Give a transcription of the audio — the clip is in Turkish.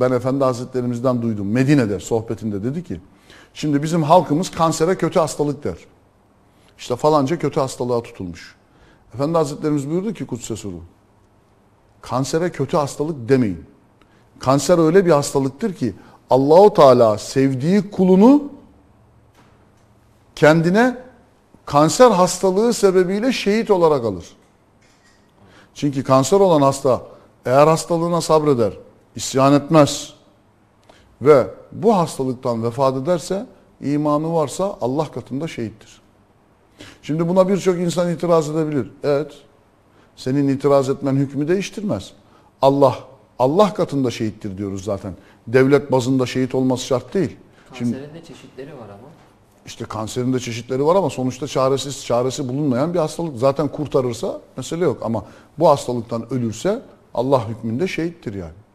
ben Efendi Hazretlerimizden duydum. Medine'de sohbetinde dedi ki şimdi bizim halkımız kansere kötü hastalık der. İşte falanca kötü hastalığa tutulmuş. Efendi Hazretlerimiz buyurdu ki Kudüs'e suru. Kansere kötü hastalık demeyin. Kanser öyle bir hastalıktır ki Allahu Teala sevdiği kulunu kendine kanser hastalığı sebebiyle şehit olarak alır. Çünkü kanser olan hasta eğer hastalığına sabreder, isyan etmez ve bu hastalıktan vefat ederse imanı varsa Allah katında şehittir. Şimdi buna birçok insan itiraz edebilir. Evet. Senin itiraz etmen hükmü değiştirmez. Allah Allah katında şehittir diyoruz zaten. Devlet bazında şehit olması şart değil. Kanserin Şimdi, de çeşitleri var ama. İşte kanserin de çeşitleri var ama sonuçta çaresiz, çaresi bulunmayan bir hastalık. Zaten kurtarırsa mesele yok ama bu hastalıktan ölürse Allah hükmünde şehittir yani.